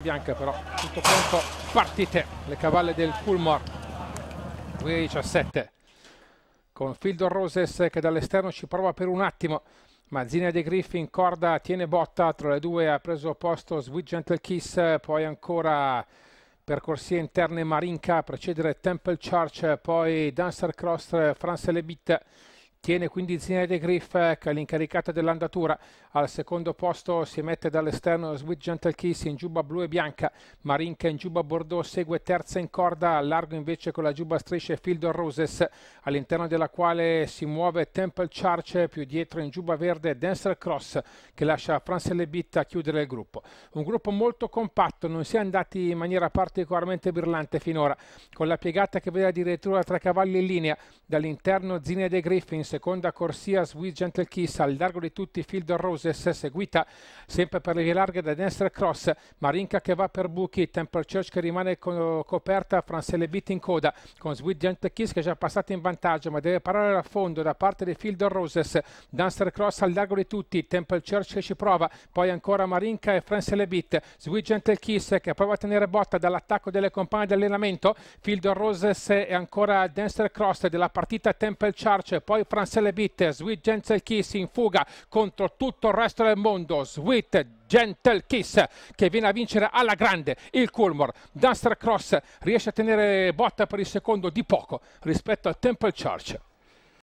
Bianca però tutto pronto partite le cavalle del Fulmor 2-17 con Fildor Roses che dall'esterno ci prova per un attimo ma Zina De Griffin corda tiene botta tra le due ha preso posto Sweet Gentle Kiss poi ancora per corsie interne Marinka precedere Temple Church poi Dancer Cross France Lebit Tiene quindi Zinedine Griff eh, l'incaricata dell'andatura. Al secondo posto si mette dall'esterno Sweet Gentle Kiss in giubba blu e bianca. Marinka in giubba bordeaux segue terza in corda. Al largo invece con la giubba striscia Field of Roses all'interno della quale si muove Temple Church più dietro in giubba verde Dancer Cross che lascia France Lebit a chiudere il gruppo. Un gruppo molto compatto, non si è andati in maniera particolarmente brillante finora con la piegata che vede addirittura tre cavalli in linea dall'interno Zinedine Griff in seconda seconda corsia Swiss Gentle Kiss al largo di tutti Field of Roses, seguita sempre per le vie larghe da Dancer Cross, Marinka che va per buchi, Temple Church che rimane co coperta, Francelle Beat in coda, con Sweet Gentle Kiss che è già passata in vantaggio ma deve parare a fondo da parte di Field of Roses, Dancer Cross al largo di tutti, Temple Church che ci prova, poi ancora Marinka e Francelle Beat, Sweet Gentle Kiss che prova a tenere botta dall'attacco delle compagne di allenamento, Field of Roses e ancora Dancer Cross della partita Temple Church, poi Francelle Francelle Bitt, Sweet Gentle Kiss in fuga contro tutto il resto del mondo, Sweet Gentle Kiss che viene a vincere alla grande il Coolmore. Duster Cross riesce a tenere botta per il secondo di poco rispetto al Temple Church.